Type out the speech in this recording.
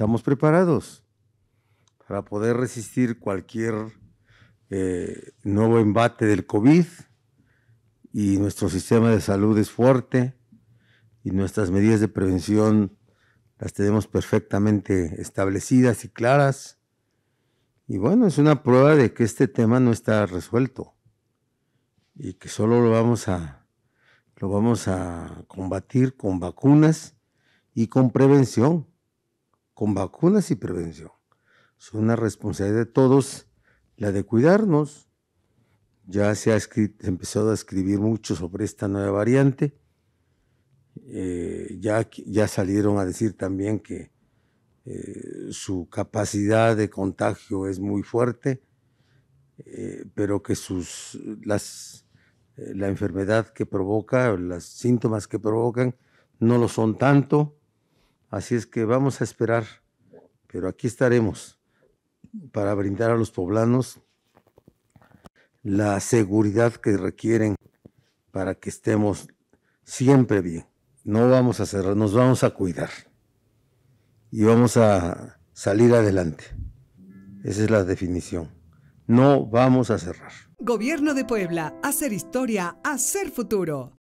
estamos preparados para poder resistir cualquier eh, nuevo embate del COVID y nuestro sistema de salud es fuerte y nuestras medidas de prevención las tenemos perfectamente establecidas y claras. Y bueno, es una prueba de que este tema no está resuelto y que solo lo vamos a, lo vamos a combatir con vacunas y con prevención con vacunas y prevención. Es una responsabilidad de todos la de cuidarnos. Ya se ha empezado a escribir mucho sobre esta nueva variante. Eh, ya, ya salieron a decir también que eh, su capacidad de contagio es muy fuerte, eh, pero que sus, la enfermedad que provoca, los síntomas que provocan, no lo son tanto Así es que vamos a esperar, pero aquí estaremos para brindar a los poblanos la seguridad que requieren para que estemos siempre bien. No vamos a cerrar, nos vamos a cuidar y vamos a salir adelante. Esa es la definición. No vamos a cerrar. Gobierno de Puebla, hacer historia, hacer futuro.